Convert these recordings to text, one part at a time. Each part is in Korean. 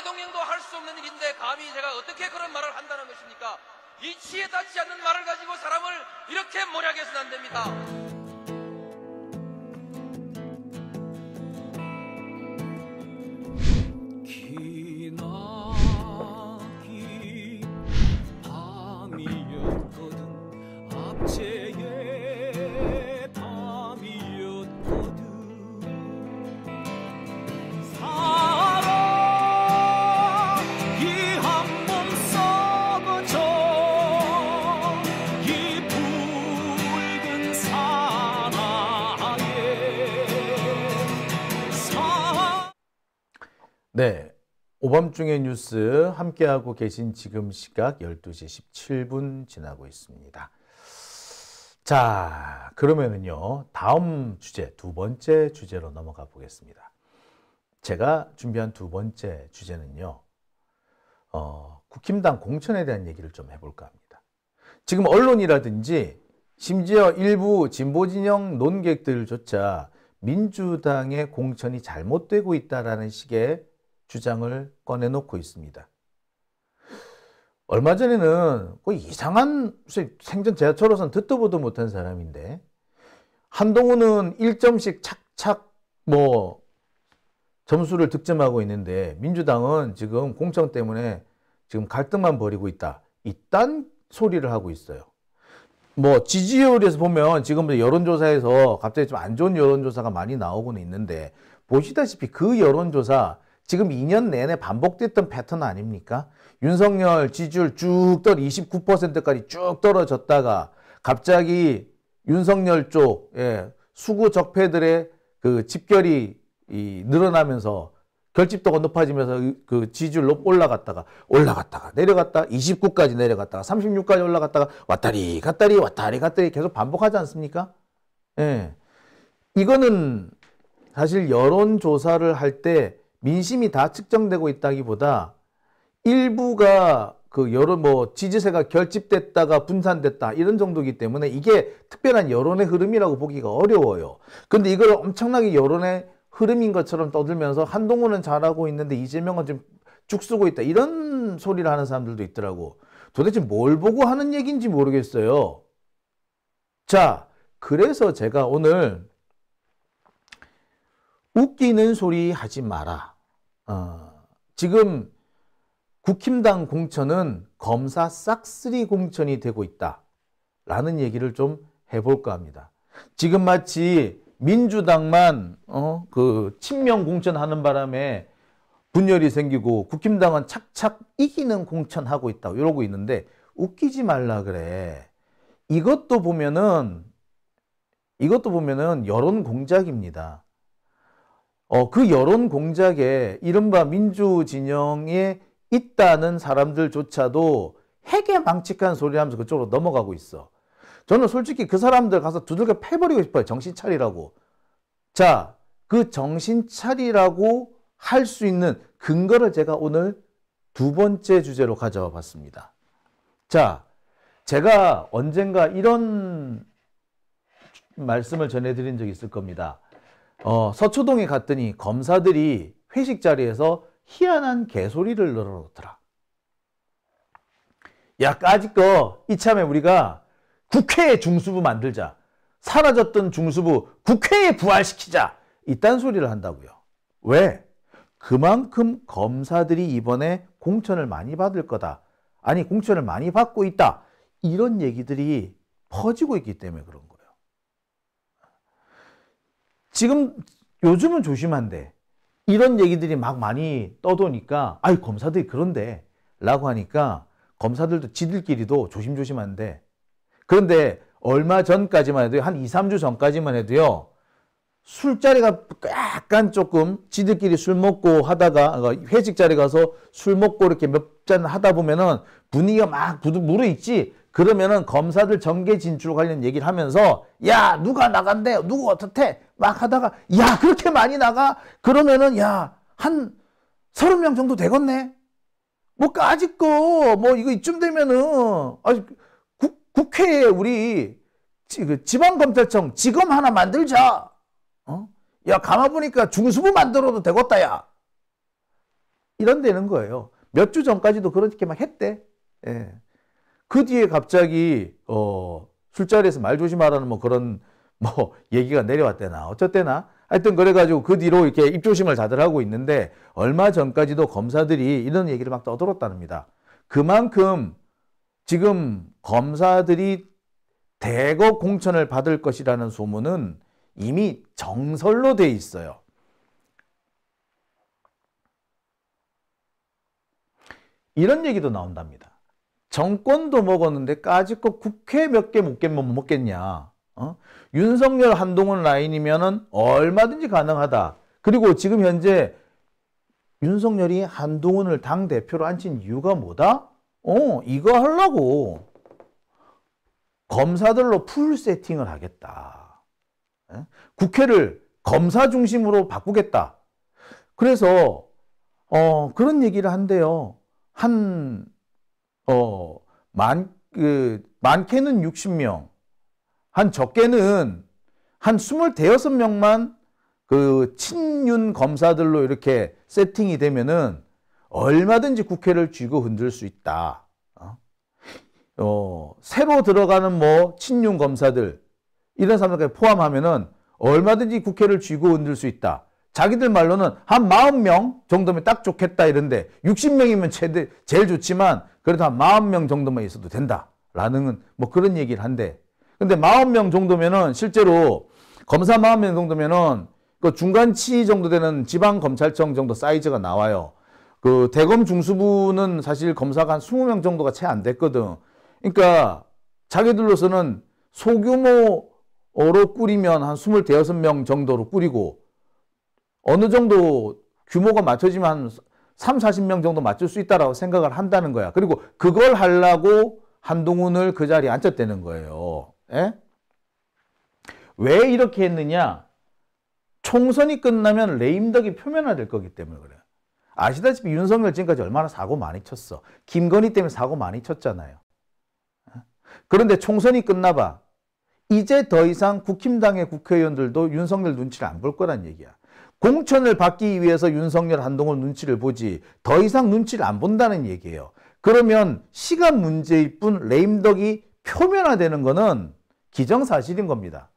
대통령도 할 수 없는 일인데 감히 제가 어떻게 그런 말을 한다는 것입니까? 이치에 닿지 않는 말을 가지고 사람을 이렇게 모략해서는 안 됩니다. 보험증의 뉴스 함께하고 계신 지금 시각 12시 17분 지나고 있습니다. 자, 그러면은요. 다음 주제, 두 번째 주제로 넘어가 보겠습니다. 제가 준비한 두 번째 주제는요. 어, 국힘당 공천에 대한 얘기를 좀 해볼까 합니다. 지금 언론이라든지 심지어 일부 진보진영 논객들조차 민주당의 공천이 잘못되고 있다라는 식의 주장을 꺼내놓고 있습니다. 얼마 전에는 그 이상한 생전 제가저로선 듣도 보도 못한 사람인데 한동훈은 1점씩 착착 뭐 점수를 득점하고 있는데 민주당은 지금 공천 때문에 지금 갈등만 벌이고 있다. 이딴 소리를 하고 있어요. 뭐 지지율에서 보면 지금 여론조사에서 갑자기 좀 안 좋은 여론조사가 많이 나오고는 있는데 보시다시피 그 여론조사 지금 2년 내내 반복됐던 패턴 아닙니까? 윤석열 지지율 쭉 떨어 29%까지 쭉 떨어졌다가 갑자기 윤석열 쪽 예, 수구 적폐들의 그 집결이 이, 늘어나면서 결집도가 높아지면서 그, 그 지지율로 올라갔다가 올라갔다가 내려갔다 29까지 내려갔다가 36까지 올라갔다가 왔다리 갔다리 왔다리 갔다리 계속 반복하지 않습니까? 예. 이거는 사실 여론조사를 할때 민심이 다 측정되고 있다기보다 일부가 그 여론 뭐 지지세가 결집됐다가 분산됐다 이런 정도이기 때문에 이게 특별한 여론의 흐름이라고 보기가 어려워요. 근데 이걸 엄청나게 여론의 흐름인 것처럼 떠들면서 한동훈은 잘하고 있는데 이재명은 지금 쭉 쓰고 있다 이런 소리를 하는 사람들도 있더라고. 도대체 뭘 보고 하는 얘기인지 모르겠어요. 자, 그래서 제가 오늘 웃기는 소리 하지 마라. 어, 지금 국힘당 공천은 검사 싹쓸이 공천이 되고 있다. 라는 얘기를 좀 해볼까 합니다. 지금 마치 민주당만 어, 그 친명 공천하는 바람에 분열이 생기고 국힘당은 착착 이기는 공천하고 있다 이러고 있는데 웃기지 말라 그래. 이것도 보면은 이것도 보면은 여론 공작입니다. 어, 그 여론 공작에 이른바 민주 진영에 있다는 사람들조차도 핵에 망측한 소리 하면서 그쪽으로 넘어가고 있어. 저는 솔직히 그 사람들 가서 두들겨 패버리고 싶어요. 정신 차리라고. 자, 그 정신 차리라고 할 수 있는 근거를 제가 오늘 두 번째 주제로 가져와 봤습니다. 자, 제가 언젠가 이런 말씀을 전해드린 적이 있을 겁니다. 어, 서초동에 갔더니 검사들이 회식 자리에서 희한한 개소리를 늘어놓더라. 야, 까짓거 이참에 우리가 국회에 중수부 만들자. 사라졌던 중수부 국회에 부활시키자. 이딴 소리를 한다고요. 왜? 그만큼 검사들이 이번에 공천을 많이 받을 거다. 아니, 공천을 많이 받고 있다. 이런 얘기들이 퍼지고 있기 때문에 그런 거예요. 지금 요즘은 조심한데 이런 얘기들이 막 많이 떠도니까 아이 검사들이 그런데 라고 하니까 검사들도 지들끼리도 조심조심한데 그런데 얼마 전까지만 해도 한 2, 3주 전까지만 해도요 술자리가 약간 조금 지들끼리 술 먹고 하다가 그러니까 회식 자리 가서 술 먹고 이렇게 몇 잔 하다 보면은 분위기가 막 무르익지 그러면은 검사들 정계 진출 관련 얘기를 하면서 야 누가 나간대 누구 어떻대 막 하다가 야 그렇게 많이 나가 그러면은 야한 서른 명 정도 되겠네 뭐까 아직도 뭐 이거 이쯤 되면은 아직 국, 국회에 우리 지, 그 방검찰청 지검 하나 만들자 어? 야 가만 보니까 중수부 만들어도 되겠다 야 이런 데는 거예요 몇 주 전까지도 그렇게 막 했대 예. 그 뒤에 갑자기 어 술자리에서 말 조심하라는 뭐 그런 뭐 얘기가 내려왔대나 어쨌대나 하여튼 그래가지고 그 뒤로 이렇게 입조심을 다들 하고 있는데 얼마 전까지도 검사들이 이런 얘기를 막 떠들었답니다. 다 그만큼 지금 검사들이 대거 공천을 받을 것이라는 소문은 이미 정설로 돼 있어요. 이런 얘기도 나온답니다. 정권도 먹었는데 까짓거 국회 몇 개못 뭐 먹겠냐. 어? 윤석열 한동훈 라인이면은 얼마든지 가능하다. 그리고 지금 현재 윤석열이 한동훈을 당 대표로 앉힌 이유가 뭐다? 어, 이거 하려고 검사들로 풀 세팅을 하겠다. 에? 예? 국회를 검사 중심으로 바꾸겠다. 그래서 어, 그런 얘기를 한대요. 한 어, 만, 그, 많게는 60명, 한 적게는 한2 6명만그 친윤 검사들로 이렇게 세팅이 되면은 얼마든지 국회를 쥐고 흔들 수 있다. 어? 어, 새로 들어가는 뭐 친윤 검사들 이런 사람들까지 포함하면은 얼마든지 국회를 쥐고 흔들 수 있다. 자기들 말로는 한 40명 정도면 딱 좋겠다 이런데 60명이면 최대, 제일 좋지만 그래도 한 40명 정도만 있어도 된다라는 뭐 그런 얘기를 한대. 근데 40명 정도면은 실제로 검사 40명 정도면은 그 중간치 정도 되는 지방검찰청 정도 사이즈가 나와요. 그 대검 중수부는 사실 검사가 한 20명 정도가 채 안 됐거든. 그러니까 자기들로서는 소규모로 꾸리면 한 20, 26명 정도로 꾸리고 어느 정도 규모가 맞춰지면 3, 40명 정도 맞출 수 있다라고 생각을 한다는 거야. 그리고 그걸 하려고 한동훈을 그 자리에 앉혔다는 거예요. 에? 예? 왜 이렇게 했느냐? 총선이 끝나면 레임덕이 표면화될 거기 때문에 그래요. 아시다시피 윤석열 지금까지 얼마나 사고 많이 쳤어. 김건희 때문에 사고 많이 쳤잖아요. 예? 그런데 총선이 끝나봐. 이제 더 이상 국힘당의 국회의원들도 윤석열 눈치를 안 볼 거란 얘기야. 공천을 받기 위해서 윤석열 한동훈 눈치를 보지 더 이상 눈치를 안 본다는 얘기예요. 그러면 시간 문제일 뿐 레임덕이 표면화되는 것은 기정사실인 겁니다.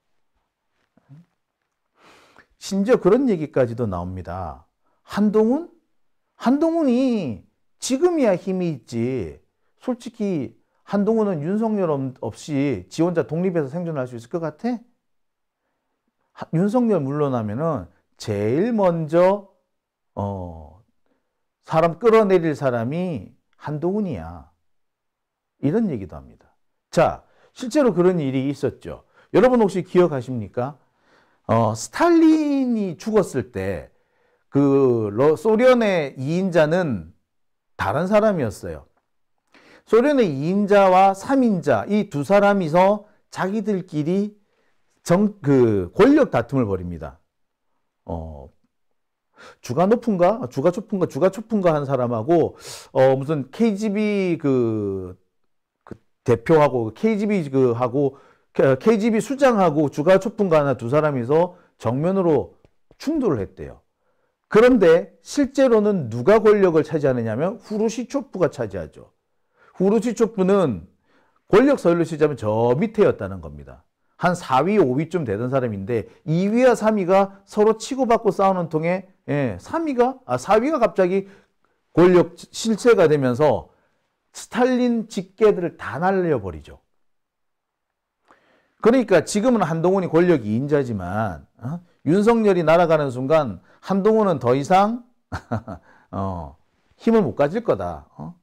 심지어 그런 얘기까지도 나옵니다. 한동훈? 한동훈이 지금이야 힘이 있지. 솔직히 한동훈은 윤석열 없이 지 혼자 독립해서 생존할 수 있을 것 같아? 윤석열 물러나면은 제일 먼저 어, 사람 끌어내릴 사람이 한동훈이야. 이런 얘기도 합니다. 자, 실제로 그런 일이 있었죠. 여러분 혹시 기억하십니까? 어, 스탈린이 죽었을 때, 그, 소련의 2인자는 다른 사람이었어요. 소련의 2인자와 3인자, 이 두 사람이서 자기들끼리 정, 그, 권력 다툼을 벌입니다. 어, 주가 높은가? 주가 초픈가? 주가 초픈가 한 사람하고, 어, 무슨 KGB 그, 그 대표하고, KGB 그 하고, KGB 수장하고 주가 초픈가 하나 두 사람이서 정면으로 충돌을 했대요. 그런데 실제로는 누가 권력을 차지하느냐면 후루시초프가 차지하죠. 후루시초프는 권력 서열로 치자면 저 밑에였다는 겁니다. 한 4위, 5위쯤 되던 사람인데 2위와 3위가 서로 치고받고 싸우는 통에 예, 3위가 아 4위가 갑자기 권력 실체가 되면서 스탈린 직계들을 다 날려버리죠. 그러니까 지금은 한동훈이 권력 이인자지만 어? 윤석열이 날아가는 순간 한동훈은 더 이상 어, 힘을 못 가질 거다. 어?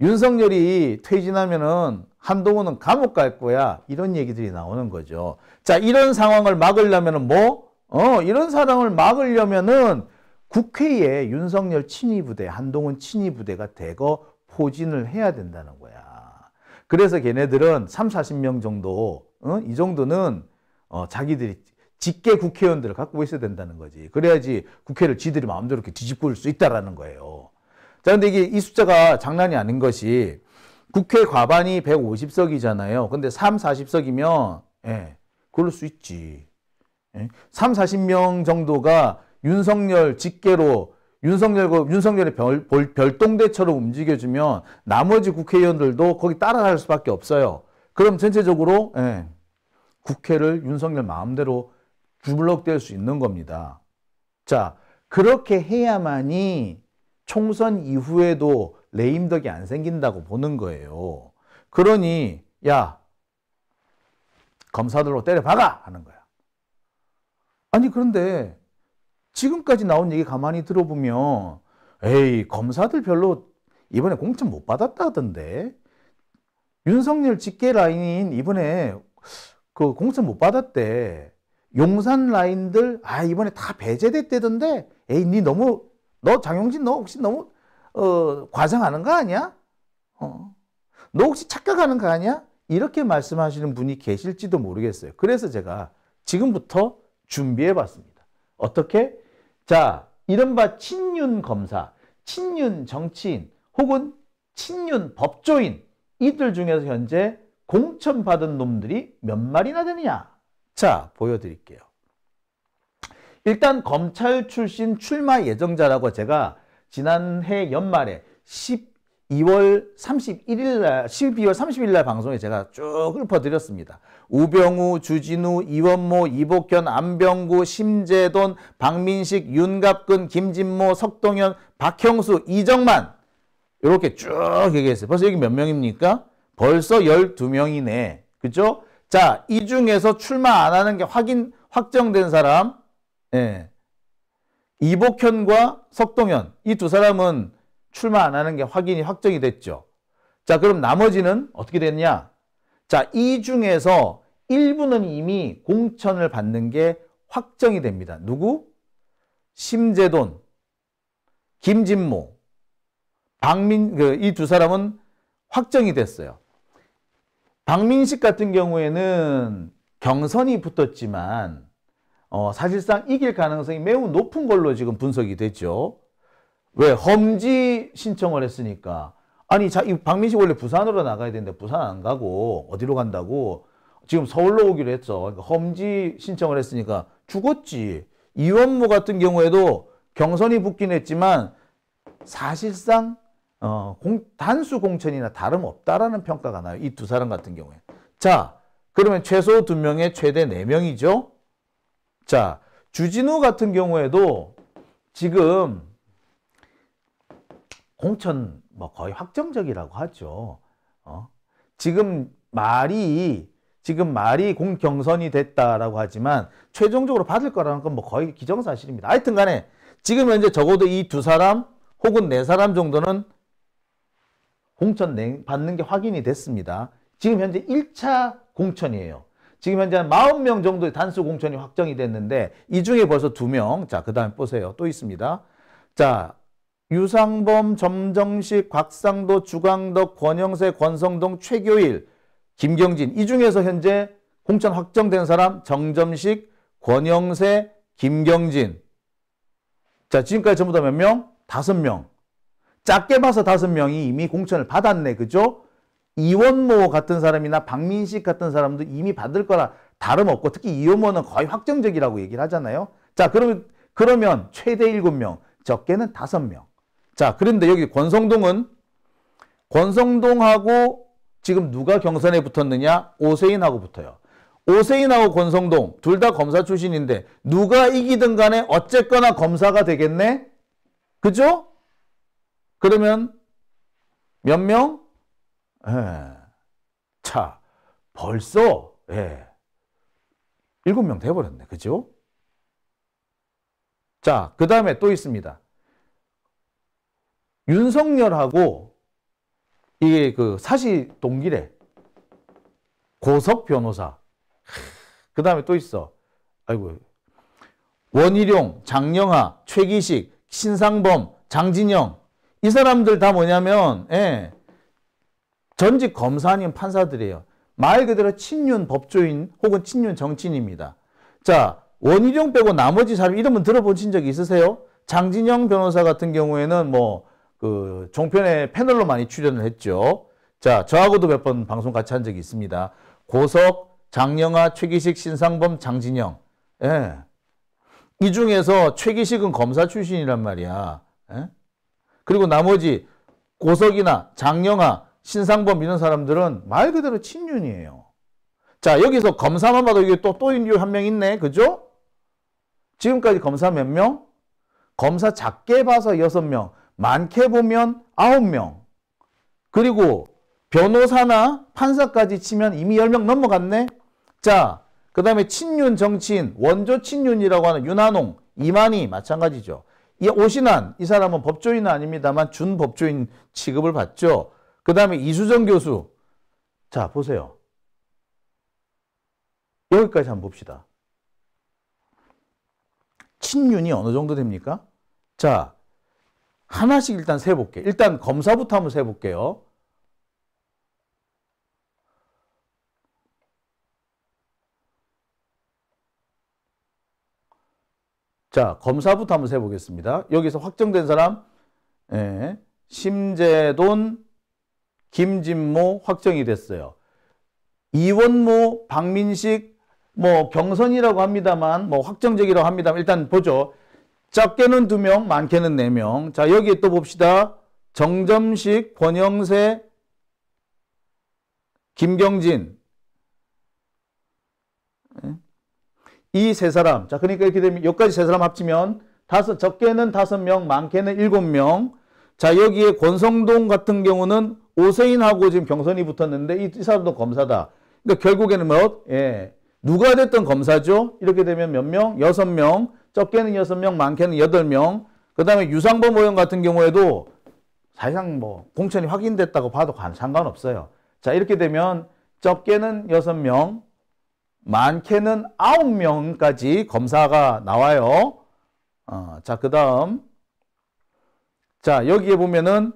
윤석열이 퇴진하면은 한동훈은 감옥 갈 거야. 이런 얘기들이 나오는 거죠. 자, 이런 상황을 막으려면은 뭐? 어, 이런 사람을 막으려면은 국회에 윤석열 친위부대, 한동훈 친위부대가 대거 포진을 해야 된다는 거야. 그래서 걔네들은 3, 40명 정도, 어? 이 정도는 어, 자기들이 직계 국회의원들을 갖고 있어야 된다는 거지. 그래야지 국회를 지들이 마음대로 이렇게 뒤집고 올 수 있다라는 거예요. 자, 근데 이게 이 숫자가 장난이 아닌 것이 국회 과반이 150석이잖아요. 근데 3, 40석이면, 예, 그럴 수 있지. 예? 3, 40명 정도가 윤석열 직계로 윤석열 그 윤석열의 별, 별, 동대처로 움직여주면 나머지 국회의원들도 거기 따라갈 수밖에 없어요. 그럼 전체적으로 예, 국회를 윤석열 마음대로 주물럭될 수 있는 겁니다. 자, 그렇게 해야만이 총선 이후에도 레임덕이 안 생긴다고 보는 거예요. 그러니 야 검사들로 때려박아 하는 거야. 아니 그런데 지금까지 나온 얘기 가만히 들어보면 에이 검사들 별로 이번에 공천 못 받았다던데 윤석열 직계 라인인 이번에 그 공천 못 받았대 용산 라인들 아 이번에 다 배제됐대던데 에이 니 너무 너 장용진 너 혹시 너무 어, 과장하는 거 아니야? 어. 너 혹시 착각하는 거 아니야? 이렇게 말씀하시는 분이 계실지도 모르겠어요. 그래서 제가 지금부터 준비해 봤습니다. 어떻게? 자, 이른바 친윤 검사, 친윤 정치인 혹은 친윤 법조인 이들 중에서 현재 공천받은 놈들이 몇 마리나 되느냐? 자, 보여드릴게요. 일단 검찰 출신 출마 예정자라고 제가 지난해 연말에 12월 31일 날 12월 30일 날 방송에 제가 쭉 읊어드렸습니다. 우병우, 주진우, 이원모, 이복현, 안병구, 심재돈, 박민식, 윤갑근, 김진모, 석동현, 박형수, 이정만 이렇게 쭉 얘기했어요. 벌써 여기 몇 명입니까? 벌써 12명이네. 그죠? 자, 이 중에서 출마 안 하는 게 확인, 확정된 사람 예. 이복현과 석동현 이 두 사람은 출마 안 하는 게 확인이 확정이 됐죠. 자 그럼 나머지는 어떻게 됐냐? 자이 중에서 일부는 이미 공천을 받는 게 확정이 됩니다. 누구? 심재돈, 김진모, 박민 그, 이 두 사람은 확정이 됐어요. 박민식 같은 경우에는 경선이 붙었지만 어, 사실상 이길 가능성이 매우 높은 걸로 지금 분석이 됐죠. 왜? 험지 신청을 했으니까. 아니, 자, 이 박민식 원래 부산으로 나가야 되는데 부산 안 가고 어디로 간다고 지금 서울로 오기로 했죠. 그러니까 험지 신청을 했으니까 죽었지. 이원무 같은 경우에도 경선이 붙긴 했지만 사실상 어, 공, 단수 공천이나 다름없다라는 평가가 나요. 이 두 사람 같은 경우에. 자, 그러면 최소 두명에 최대 네명이죠 자, 주진우 같은 경우에도 지금 공천 뭐 거의 확정적이라고 하죠. 어? 지금 말이 지금 말이 공경선이 됐다라고 하지만 최종적으로 받을 거라는 건 뭐 거의 기정사실입니다. 하여튼 간에 지금 현재 적어도 이 두 사람 혹은 네 사람 정도는 공천 받는 게 확인이 됐습니다. 지금 현재 1차 공천이에요. 지금 현재 한 40명 정도의 단수 공천이 확정이 됐는데 이 중에 벌써 2명. 자, 그 다음에 보세요. 또 있습니다. 자, 유상범, 점정식, 곽상도, 주광덕, 권영세, 권성동, 최교일, 김경진. 이 중에서 현재 공천 확정된 사람 정점식, 권영세, 김경진. 자, 지금까지 전부 다 몇 명? 다섯 명. 작게 봐서 다섯 명이 이미 공천을 받았네. 그죠? 이원모 같은 사람이나 박민식 같은 사람도 이미 받을 거라 다름없고 특히 이원모는 거의 확정적이라고 얘기를 하잖아요. 자 그러면 그러면 최대 7명 적게는 5명. 자 그런데 여기 권성동은 권성동하고 지금 누가 경선에 붙었느냐 오세인하고 붙어요. 오세인하고 권성동 둘 다 검사 출신인데 누가 이기든 간에 어쨌거나 검사가 되겠네? 그죠? 그러면 몇 명? 예. 자, 벌써 예. 7명 돼버렸네. 그죠? 자, 그 다음에 또 있습니다. 윤석열하고 이게 그 사시 동기래. 고석 변호사. 그 다음에 또 있어. 아이고. 원희룡, 장영하, 최기식, 신상범, 장진영. 이 사람들 다 뭐냐면, 예, 전직 검사님 판사들이에요. 말 그대로 친윤 법조인 혹은 친윤 정치인입니다. 자, 원희룡 빼고 나머지 사람 이름은 들어보신 적 있으세요? 장진영 변호사 같은 경우에는 뭐, 그, 종편의 패널로 많이 출연을 했죠. 자, 저하고도 몇 번 방송 같이 한 적이 있습니다. 고석, 장영아, 최기식, 신상범, 장진영. 예. 이 중에서 최기식은 검사 출신이란 말이야. 예? 그리고 나머지 고석이나 장영아, 신상범 이런 사람들은 말 그대로 친윤이에요. 자 여기서 검사만 봐도 이게 또 또인류 한 명 있네 그죠? 지금까지 검사 몇 명? 검사 작게 봐서 여섯 명 많게 보면 아홉 명 그리고 변호사나 판사까지 치면 이미 열 명 넘어갔네 자그 다음에 친윤 정치인 원조 친윤이라고 하는 윤한홍 이만희 마찬가지죠 이 오신환 이 사람은 법조인은 아닙니다만 준법조인 취급을 받죠 그 다음에 이수정 교수. 자, 보세요. 여기까지 한번 봅시다. 친윤이 어느 정도 됩니까? 자, 하나씩 일단 세볼게. 요 일단 검사부터 한번 세볼게요. 자, 검사부터 한번 세보겠습니다. 여기서 확정된 사람, 예, 심재돈, 김진모 확정이 됐어요. 이원모, 박민식, 뭐 경선이라고 합니다만 뭐 확정적이라고 합니다만 일단 보죠. 작게는 2명, 많게는 4명. 자, 여기 또 봅시다. 정점식, 권영세, 김경진. 이 세 사람. 자, 그러니까 이렇게 되면 여기까지 세 사람 합치면 다섯 적게는 다섯 명, 많게는 일곱 명. 자, 여기에 권성동 같은 경우는 오세인하고 지금 경선이 붙었는데 이, 이 사람도 검사다. 그러니까 결국에는 뭐, 예, 누가 됐든 검사죠? 이렇게 되면 몇 명? 여섯 명. 적게는 여섯 명, 많게는 여덟 명. 그 다음에 유상범 의원 같은 경우에도 사실상 뭐 공천이 확인됐다고 봐도 상관없어요. 자, 이렇게 되면 적게는 여섯 명, 많게는 아홉 명까지 검사가 나와요. 어, 자, 그 다음. 자, 여기에 보면은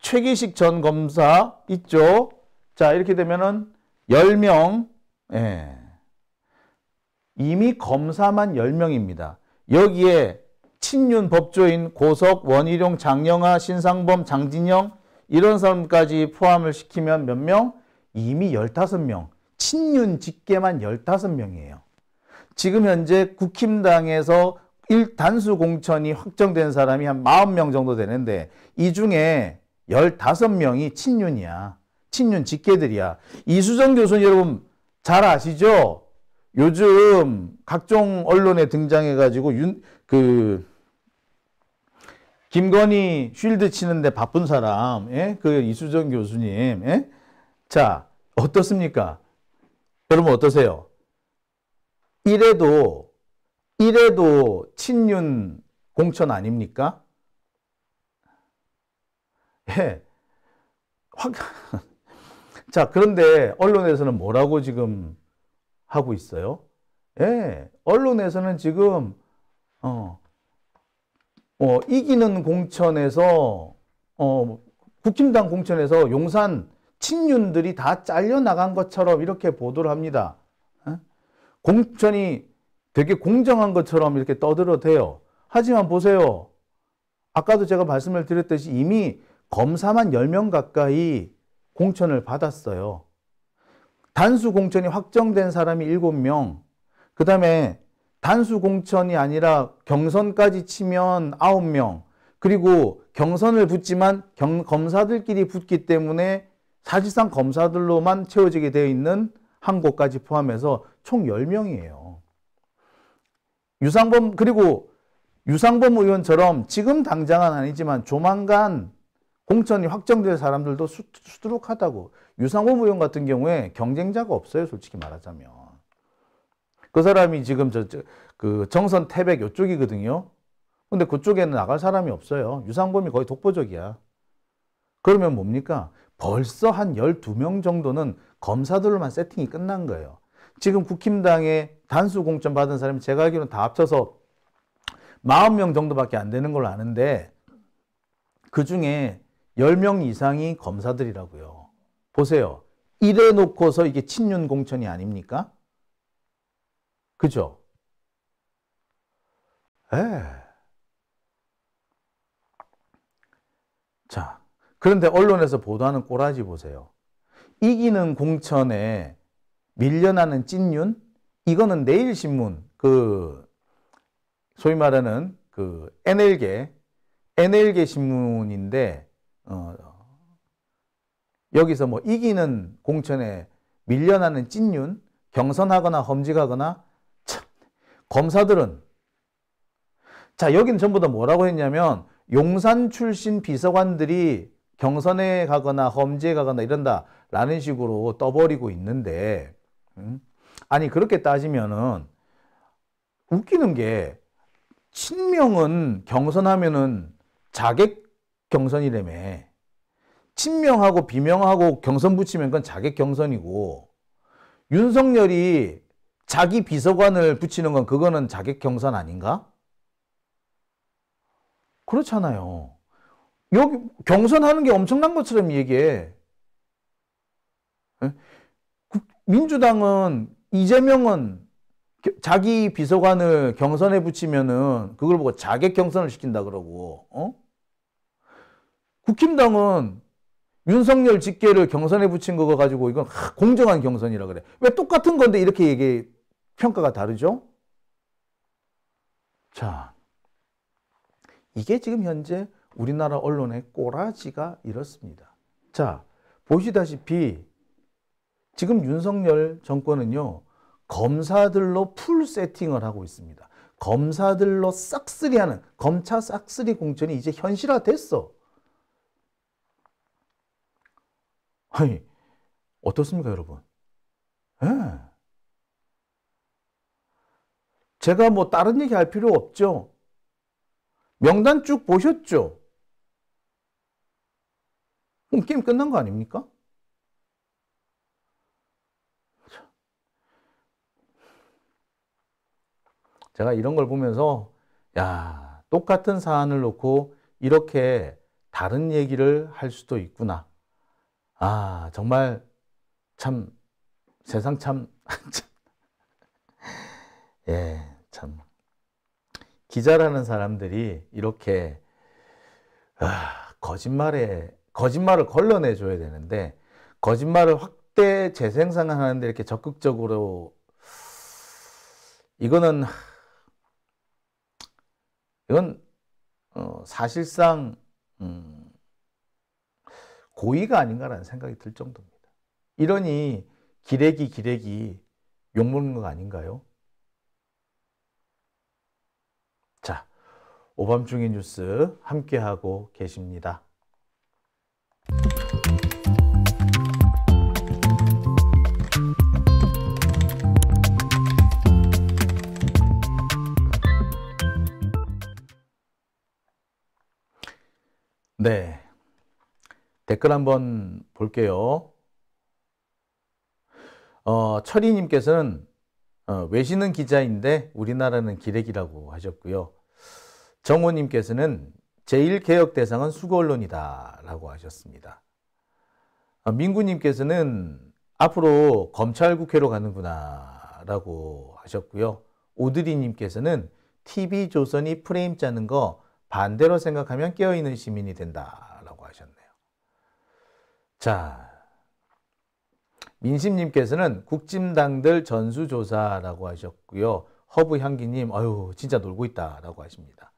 최기식 전 검사 있죠? 자, 이렇게 되면은 10명, 예. 이미 검사만 10명입니다. 여기에 친윤 법조인 고석, 원희룡, 장영하, 신상범, 장진영 이런 사람까지 포함을 시키면 몇 명? 이미 15명. 친윤 직계만 15명이에요. 지금 현재 국힘당에서 단수 공천이 확정된 사람이 한 40명 정도 되는데 이 중에 15명이 친윤이야. 친윤 직계들이야. 이수정 교수는 여러분 잘 아시죠? 요즘 각종 언론에 등장해가지고 윤, 그, 김건희 쉴드 치는데 바쁜 사람, 예? 그 이수정 교수님, 예? 자, 어떻습니까? 여러분 어떠세요? 이래도, 이래도 친윤 공천 아닙니까? 예. 확. 자, 그런데 언론에서는 뭐라고 지금 하고 있어요? 예. 언론에서는 지금, 어, 어 이기는 공천에서, 어, 국힘당 공천에서 용산 친윤들이 다 잘려나간 것처럼 이렇게 보도를 합니다. 예? 공천이 되게 공정한 것처럼 이렇게 떠들어대요. 하지만 보세요. 아까도 제가 말씀을 드렸듯이 이미 검사만 10명 가까이 공천을 받았어요. 단수 공천이 확정된 사람이 7명, 그 다음에 단수 공천이 아니라 경선까지 치면 9명, 그리고 경선을 붙지만 경, 검사들끼리 붙기 때문에 사실상 검사들로만 채워지게 되어 있는 한 곳까지 포함해서 총 10명이에요. 유상범, 그리고 유상범 의원처럼 지금 당장은 아니지만 조만간 공천이 확정된 사람들도 수, 두룩하다고 유상호 의원 같은 경우에 경쟁자가 없어요. 솔직히 말하자면. 그 사람이 지금 저, 저, 그 정선 태백 이쪽이거든요 근데 그쪽에는 나갈 사람이 없어요. 유상범이 거의 독보적이야. 그러면 뭡니까? 벌써 한 12명 정도는 검사들로만 세팅이 끝난 거예요. 지금 국힘당에 단수 공천 받은 사람이 제가 알기로는 다 합쳐서 40명 정도밖에 안 되는 걸로 아는데 그 중에 10명 이상이 검사들이라고요. 보세요. 이래 놓고서 이게 친윤 공천이 아닙니까? 그죠? 에. 예. 자, 그런데 언론에서 보도하는 꼬라지 보세요. 이기는 공천에 밀려나는 찐윤? 이거는 내일신문, 그, 소위 말하는 그 NL계, NL계 신문인데 어, 어, 여기서 뭐 이기는 공천에 밀려나는 찐윤, 경선하거나 험직하거나 참, 검사들은 자 여기는 전부 다 뭐라고 했냐면 용산 출신 비서관들이 경선에 가거나 험지에 가거나 이런다 라는 식으로 떠버리고 있는데 음? 아니 그렇게 따지면은 웃기는 게 친명은 경선하면은 자객 경선이라며. 친명하고 비명하고 경선 붙이면 그건 자객 경선이고 윤석열이 자기 비서관을 붙이는 건 그거는 자객 경선 아닌가? 그렇잖아요. 여기 경선하는 게 엄청난 것처럼 얘기해. 예? 민주당은 이재명은 자기 비서관을 경선에 붙이면은 그걸 보고 자객 경선을 시킨다 그러고 어? 국힘당은 윤석열 직계를 경선에 붙인 거 가지고 이건 공정한 경선이라 그래. 왜 똑같은 건데 이렇게 얘기 평가가 다르죠? 자, 이게 지금 현재 우리나라 언론의 꼬라지가 이렇습니다. 자, 보시다시피 지금 윤석열 정권은요, 검사들로 풀 세팅을 하고 있습니다. 검사들로 싹쓸이하는 검찰 싹쓸이 공천이 이제 현실화됐어. 아니, 어떻습니까, 여러분? 예. 제가 뭐 다른 얘기 할 필요 없죠. 명단 쭉 보셨죠? 그럼 게임 끝난 거 아닙니까? 제가 이런 걸 보면서 야 똑같은 사안을 놓고 이렇게 다른 얘기를 할 수도 있구나 아, 정말 참 세상 참, 예, 참. 기자라는 사람들이 이렇게, 아, 거짓말에, 거짓말을 걸러내줘야 되는데, 거짓말을 확대 재생산 하는데 이렇게 적극적으로, 이거는, 이건, 어, 사실상, 음, 고의가 아닌가라는 생각이 들 정도입니다. 이러니 기레기 기레기 욕먹는 것 아닌가요? 자, 오밤중의 뉴스 함께하고 계십니다. 네. 댓글 한번 볼게요. 어, 철이님께서는 어, 외신은 기자인데 우리나라는 기렉이라고 하셨고요. 정호님께서는 제1개혁 대상은 수거 언론이다 라고 하셨습니다. 어, 민구님께서는 앞으로 검찰국회로 가는구나 라고 하셨고요. 오드리님께서는 TV조선이 프레임 짜는 거 반대로 생각하면 깨어있는 시민이 된다 자, 민심님께서는 국진당들 전수조사라고 하셨고요. 허브향기님, 아유, 진짜 놀고 있다. 라고 하십니다.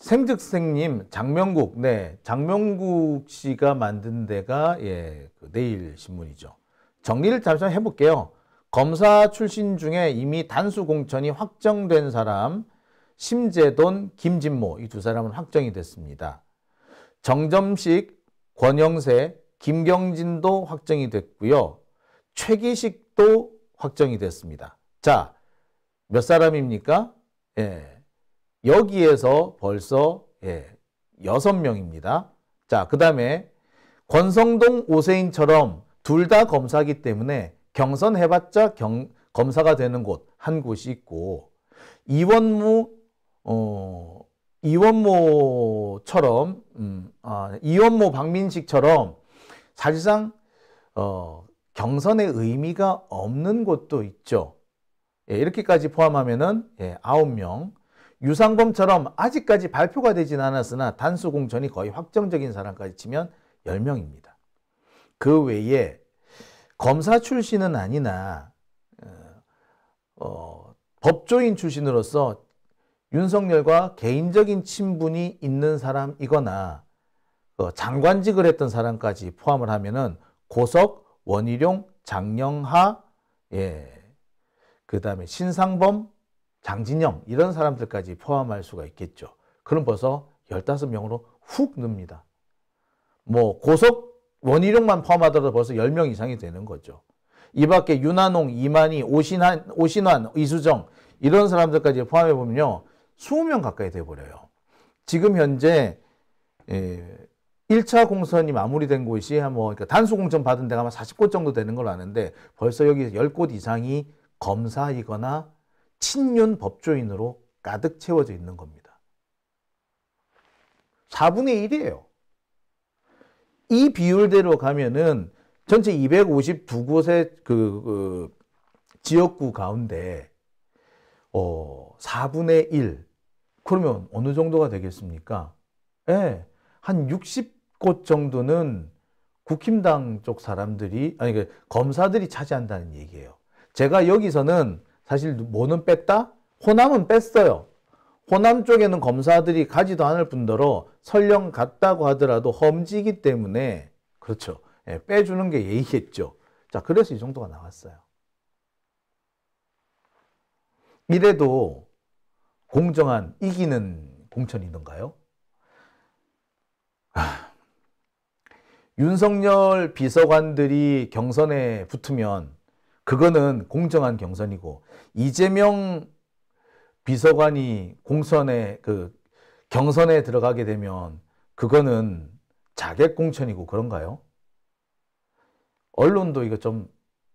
생즉생님, 장명국, 네. 장명국 씨가 만든 데가, 예, 그 내일 신문이죠. 정리를 잠시 해볼게요. 검사 출신 중에 이미 단수 공천이 확정된 사람, 심재돈, 김진모, 이 두 사람은 확정이 됐습니다. 정점식, 권영세, 김경진도 확정이 됐고요. 최기식도 확정이 됐습니다. 자, 몇 사람입니까? 예. 여기에서 벌써 예, 6명입니다. 자, 그 다음에 권성동, 오세인처럼 둘 다 검사기 때문에 경선해봤자 경, 검사가 되는 곳 한 곳이 있고 이원무, 어, 이원모처럼, 음, 아, 이원모 박민식처럼 사실상 어, 경선의 의미가 없는 곳도 있죠. 예, 이렇게까지 포함하면은 예, 9명. 유상범처럼 아직까지 발표가 되진 않았으나 단수 공천이 거의 확정적인 사람까지 치면 10명입니다. 그 외에 검사 출신은 아니나 어, 어, 법조인 출신으로서 윤석열과 개인적인 친분이 있는 사람이거나 어, 장관직을 했던 사람까지 포함을 하면은 고석, 원희룡, 장영하, 예, 그 다음에 신상범, 장진영 이런 사람들까지 포함할 수가 있겠죠. 그럼 벌써 15명으로 훅 늡니다. 뭐 고석, 원희룡만 포함하더라도 벌써 10명 이상이 되는 거죠. 이 밖에 윤한홍, 이만희, 오신환, 오신환, 이수정 이런 사람들까지 포함해 보면요. 20명 가까이 돼 버려요. 지금 현재 예, 1차 공선이 마무리된 곳이 뭐 그러니까 단수 공천 받은 데가 아마 40곳 정도 되는 걸 아는데 벌써 여기 10곳 이상이 검사이거나 친윤 법조인으로 가득 채워져 있는 겁니다. 4분의 1이에요. 이 비율대로 가면은 전체 252곳의 그, 그 지역구 가운데 어, 4분의 1 그러면 어느 정도가 되겠습니까? 예. 네. 한 60곳 정도는 국힘당 쪽 사람들이 아니 그 검사들이 차지한다는 얘기예요. 제가 여기서는 사실 뭐는 뺐다? 호남은 뺐어요. 호남 쪽에는 검사들이 가지도 않을 뿐더러 설령 갔다고 하더라도 험지기 때문에 그렇죠. 예, 빼주는 게 예의겠죠. 자, 그래서 이 정도가 나왔어요. 이래도 공정한 이기는 공천이던가요? 윤석열 비서관들이 경선에 붙으면 그거는 공정한 경선이고 이재명 비서관이 공선에 그 경선에 들어가게 되면 그거는 자객 공천이고 그런가요? 언론도 이거 좀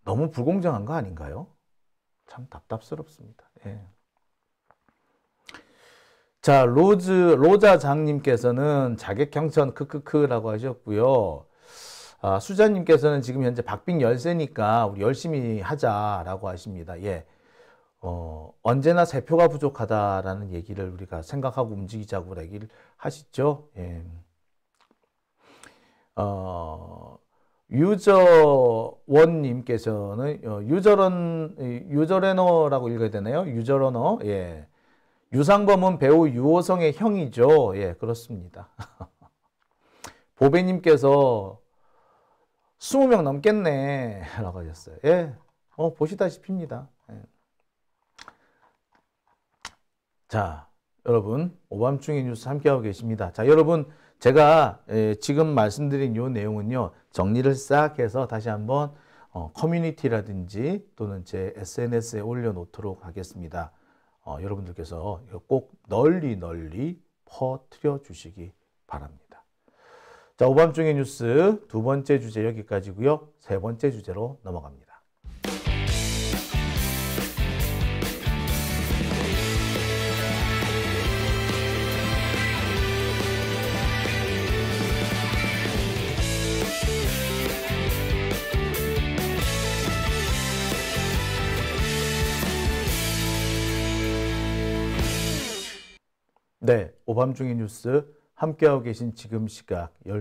너무 불공정한 거 아닌가요? 참 답답스럽습니다. 예. 자, 로즈, 로자 장님께서는 자객 경천 크크크라고 하셨고요. 아, 수자님께서는 지금 현재 박빙 열세니까 우리 열심히 하자라고 하십니다. 예. 어, 언제나 세 표가 부족하다라는 얘기를 우리가 생각하고 움직이자고 얘기를 하시죠. 예. 어, 유저원님께서는, 어, 유저런, 유저레너라고 읽어야 되나요? 유저러너, 예. 유상범은 배우 유호성의 형이죠. 예, 그렇습니다. 보배님께서 20명 넘겠네. 라고 하셨어요. 예, 어, 보시다시피입니다. 예. 자, 여러분, 오밤중의 뉴스 함께하고 계십니다. 자, 여러분, 제가 예, 지금 말씀드린 요 내용은요, 정리를 싹 해서 다시 한번 어, 커뮤니티라든지 또는 제 SNS에 올려놓도록 하겠습니다. 어, 여러분들께서 꼭 널리 널리 퍼뜨려 주시기 바랍니다. 자, 오밤중의 뉴스 두 번째 주제 여기까지고요. 세 번째 주제로 넘어갑니다. 네, 오밤중의 뉴스 함께하고 계신 지금 시각